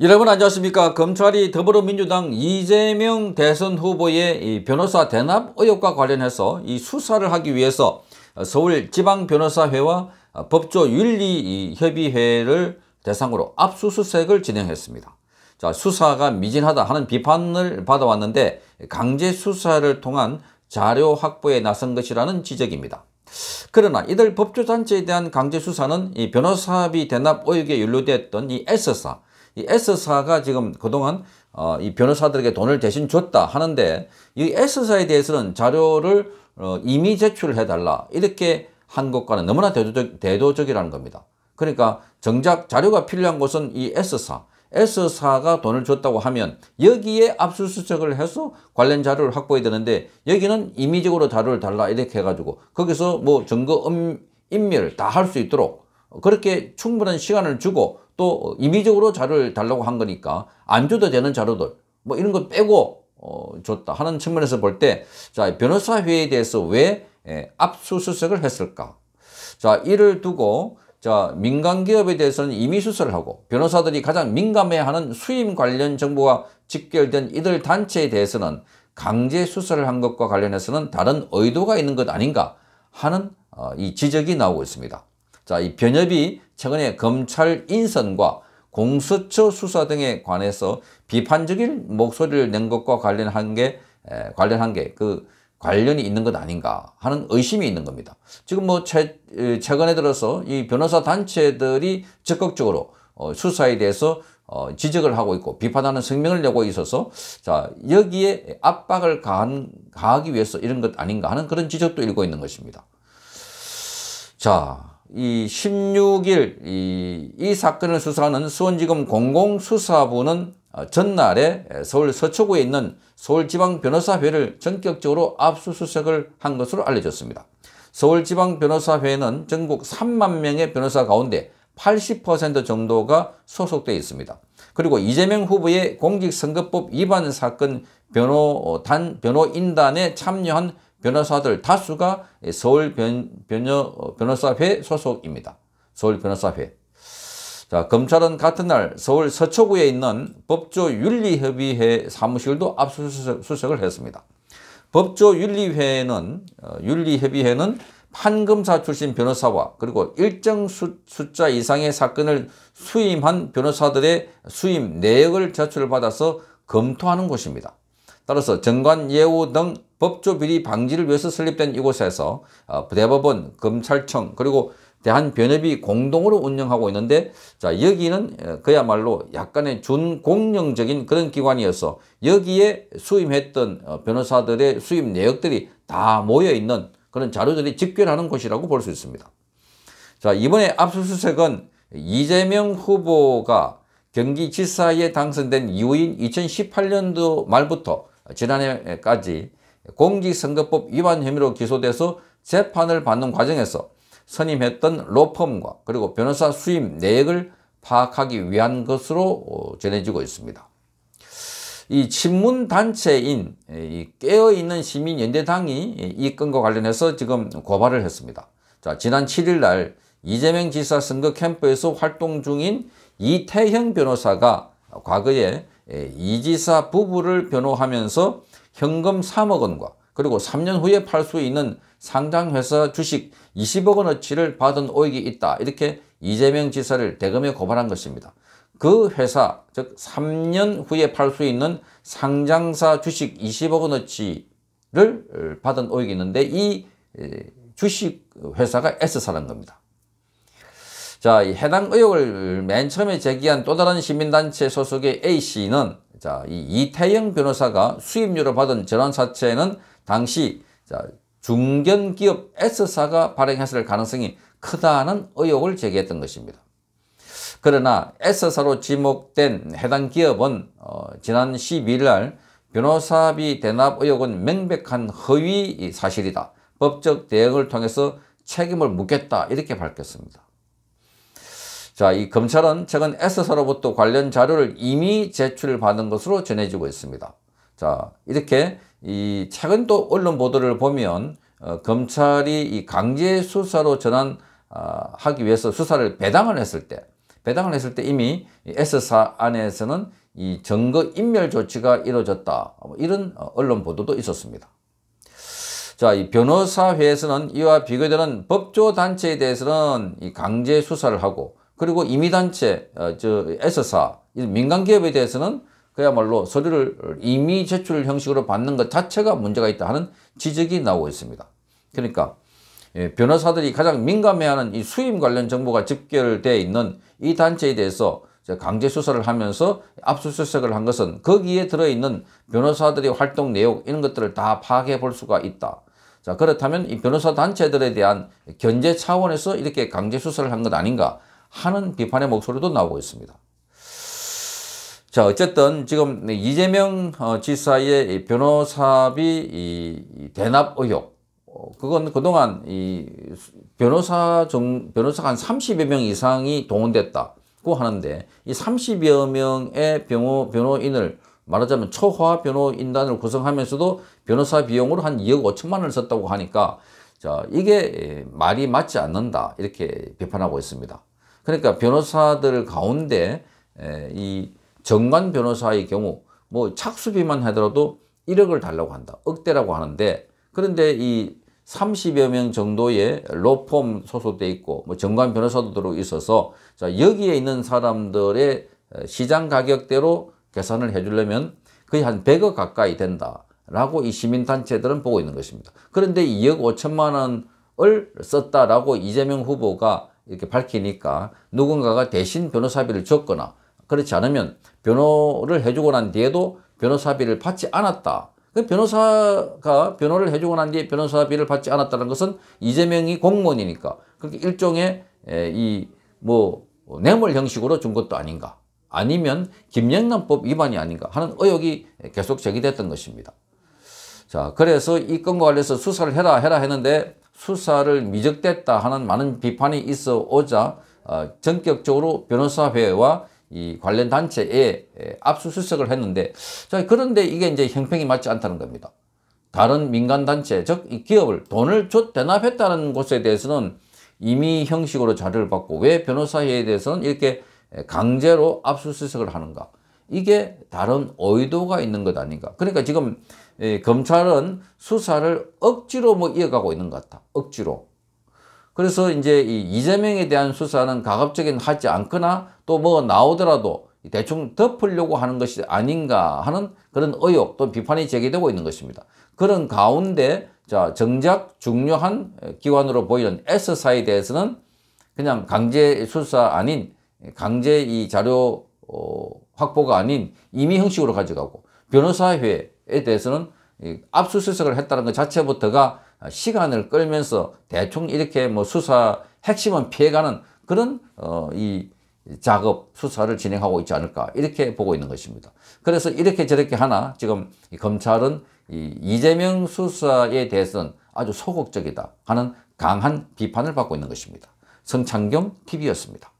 여러분 안녕하십니까 검찰이 더불어민주당 이재명 대선 후보의 이 변호사 대납 의혹과 관련해서 이 수사를 하기 위해서 서울지방변호사회와 법조윤리협의회를 대상으로 압수수색을 진행했습니다. 자, 수사가 미진하다 하는 비판을 받아왔는데 강제 수사를 통한 자료 확보에 나선 것이라는 지적입니다. 그러나 이들 법조단체에 대한 강제 수사는 이 변호사비 대납 의혹에 연루됐던 이 S사 이 S사가 지금 그동안 어, 이 변호사들에게 돈을 대신 줬다 하는데 이 S사에 대해서는 자료를 어, 이미 제출해달라 이렇게 한 것과는 너무나 대도적, 대도적이라는 겁니다. 그러니까 정작 자료가 필요한 곳은 이 S사 S사가 돈을 줬다고 하면 여기에 압수수색을 해서 관련 자료를 확보해야 되는데 여기는 임의적으로 자료를 달라 이렇게 해가지고 거기서 뭐 증거 음, 인멸 다 할 수 있도록 그렇게 충분한 시간을 주고 또 임의적으로 자료를 달라고 한 거니까 안 줘도 되는 자료들 뭐 이런 거 빼고 어, 줬다 하는 측면에서 볼 때자 변호사 회의에 대해서 왜 예, 압수수색을 했을까 자 이를 두고 자 민간 기업에 대해서는 임의 수사를 하고 변호사들이 가장 민감해하는 수임 관련 정보가 집결된 이들 단체에 대해서는 강제 수사를 한 것과 관련해서는 다른 의도가 있는 것 아닌가 하는 어, 이 지적이 나오고 있습니다. 자, 이 변협이 최근에 검찰 인선과 공수처 수사 등에 관해서 비판적인 목소리를 낸 것과 관련한 게 에, 관련한 게 그 관련이 있는 것 아닌가 하는 의심이 있는 겁니다. 지금 뭐 최, 최근에 들어서 이 변호사 단체들이 적극적으로 어, 수사에 대해서 어, 지적을 하고 있고 비판하는 성명을 내고 있어서 자 여기에 압박을 가한, 가하기 위해서 이런 것 아닌가 하는 그런 지적도 일고 있는 것입니다. 자이 16일 이, 이 사건을 수사하는 수원지검 공공수사부는 어, 전날에 서울 서초구에 있는 서울지방변호사회를 전격적으로 압수수색을 한 것으로 알려졌습니다. 서울지방변호사회는 전국 3만 명의 변호사 가운데 80% 정도가 소속되어 있습니다. 그리고 이재명 후보의 공직선거법 위반 사건 변호단, 어, 변호인단에 참여한 변호사들 다수가 서울 변, 변여, 변호사회 소속입니다. 서울 변호사회. 자, 검찰은 같은 날 서울 서초구에 있는 법조윤리협의회 사무실도 압수수색을 했습니다. 법조윤리회는 어, 윤리협의회는 판검사 출신 변호사와 그리고 일정 수, 숫자 이상의 사건을 수임한 변호사들의 수임 내역을 제출받아서 검토하는 곳입니다. 따라서 정관, 예우 등 법조 비리 방지를 위해서 설립된 이곳에서 어, 대법원, 검찰청 그리고 대한변협이 공동으로 운영하고 있는데 자 여기는 어, 그야말로 약간의 준공영적인 그런 기관이어서 여기에 수임했던 어, 변호사들의 수임 내역들이 다 모여있는 그런 자료들이 집결하는 곳이라고 볼 수 있습니다. 자 이번에 압수수색은 이재명 후보가 경기지사에 당선된 이후인 2018년도 말부터 지난해까지 공직선거법 위반 혐의로 기소돼서 재판을 받는 과정에서 선임했던 로펌과 그리고 변호사 수임 내역을 파악하기 위한 것으로 어, 전해지고 있습니다. 이 친문단체인 깨어있는 시민연대당이 이 건과 관련해서 지금 고발을 했습니다. 자, 지난 7일 날 이재명 지사 선거 캠프에서 활동 중인 이태형 변호사가 과거에 예, 이지사 부부를 변호하면서 현금 3억 원과 그리고 3년 후에 팔 수 있는 상장회사 주식 20억 원어치를 받은 오익이 있다. 이렇게 이재명 지사를 대검에 고발한 것입니다. 그 회사, 즉 3년 후에 팔 수 있는 상장사 주식 20억 원어치를 어, 받은 오익이 있는데 이 주식 회사가 S사라는 겁니다. 자, 이 해당 의혹을 맨 처음에 제기한 또 다른 시민단체 소속의 A씨는 자, 이 이태영 변호사가 수임료로 받은 전환사채는 당시 자, 중견기업 S사가 발행했을 가능성이 크다는 의혹을 제기했던 것입니다. 그러나 S사로 지목된 해당 기업은 어, 지난 12일 날 변호사비 대납 의혹은 명백한 허위 사실이다. 법적 대응을 통해서 책임을 묻겠다 이렇게 밝혔습니다. 자, 이 검찰은 최근 S사로부터 관련 자료를 이미 제출받은 것으로 전해지고 있습니다. 자, 이렇게 이 최근 또 언론 보도를 보면 어, 검찰이 이 강제 수사로 전환 어, 하기 위해서 수사를 배당을 했을 때 배당을 했을 때 이미 S사 안에서는 이 증거 인멸 조치가 이루어졌다. 뭐 이런 어, 언론 보도도 있었습니다. 자, 이 변호사회에서는 이와 비교되는 법조 단체에 대해서는 이 강제 수사를 하고 그리고 이미단체, 어, 저, S사, 민간 기업에 대해서는 그야말로 서류를 이미 제출 형식으로 받는 것 자체가 문제가 있다 하는 지적이 나오고 있습니다. 그러니까 예, 변호사들이 가장 민감해하는 이 수임 관련 정보가 집결되어 있는 이 단체에 대해서 강제 수사를 하면서 압수수색을 한 것은 거기에 들어있는 변호사들의 활동 내용 이런 것들을 다 파악해 볼 수가 있다. 자 그렇다면 이 변호사 단체들에 대한 견제 차원에서 이렇게 강제 수사를 한 것 아닌가 하는 비판의 목소리도 나오고 있습니다. 자, 어쨌든 지금 네, 이재명 어, 지사의 변호사비 대납 의혹, 어, 그건 그동안 이 변호사 정, 변호사가 한 30여 명 이상이 동원됐다고 하는데 이 30여 명의 변호, 변호인을 말하자면 초화 변호인단을 구성하면서도 변호사 비용으로 한 2억 5천만 원을 썼다고 하니까 자, 이게 예, 말이 맞지 않는다 이렇게 비판하고 있습니다. 그러니까 변호사들 가운데 이 정관 변호사의 경우 뭐 착수비만 하더라도 1억을 달라고 한다. 억대라고 하는데 그런데 이 30여 명 정도의 로펌 소속돼 있고 뭐 정관 변호사도 들어 있어서 자 여기에 있는 사람들의 시장 가격대로 계산을 해주려면 거의 한 100억 가까이 된다라고 이 시민단체들은 보고 있는 것입니다. 그런데 2억 5천만 원을 썼다라고 이재명 후보가 이렇게 밝히니까 누군가가 대신 변호사비를 줬거나 그렇지 않으면 변호를 해주고 난 뒤에도 변호사비를 받지 않았다. 그 변호사가 변호를 해주고 난 뒤에 변호사비를 받지 않았다는 것은 이재명이 공무원이니까 그렇게 일종의 이 뭐 뇌물 형식으로 준 것도 아닌가 아니면 김영란법 위반이 아닌가 하는 의혹이 계속 제기됐던 것입니다. 자 그래서 이 건과 관련해서 수사를 해라 해라 했는데 수사를 미적됐다 하는 많은 비판이 있어 오자 어, 전격적으로 변호사회와 이 관련 단체에 압수수색을 했는데 자 그런데 이게 이제 형평이 맞지 않다는 겁니다. 다른 민간단체 즉이 기업을 돈을 줬 대납했다는 곳에 대해서는 이미 형식으로 자료를 받고 왜 변호사회에 대해서는 이렇게 강제로 압수수색을 하는가 이게 다른 의도가 있는 것 아닌가 그러니까 지금 예, 검찰은 수사를 억지로 뭐 이어가고 있는 것 같아. 억지로. 그래서 이제 이 이재명에 대한 수사는 가급적인 하지 않거나 또 뭐 나오더라도 대충 덮으려고 하는 것이 아닌가 하는 그런 의혹 또 비판이 제기되고 있는 것입니다. 그런 가운데 자 정작 중요한 기관으로 보이는 S사에 대해서는 그냥 강제 수사 아닌 강제 이 자료 어, 확보가 아닌 임의 형식으로 가져가고 변호사회 대해서는 압수수색을 했다는 것 자체부터가 시간을 끌면서 대충 이렇게 뭐 수사 핵심은 피해가는 그런 어, 이 작업 수사를 진행하고 있지 않을까 이렇게 보고 있는 것입니다. 그래서 이렇게 저렇게 하나 지금 검찰은 이 이재명 수사에 대해서는 아주 소극적이다 하는 강한 비판을 받고 있는 것입니다. 성창경 TV였습니다.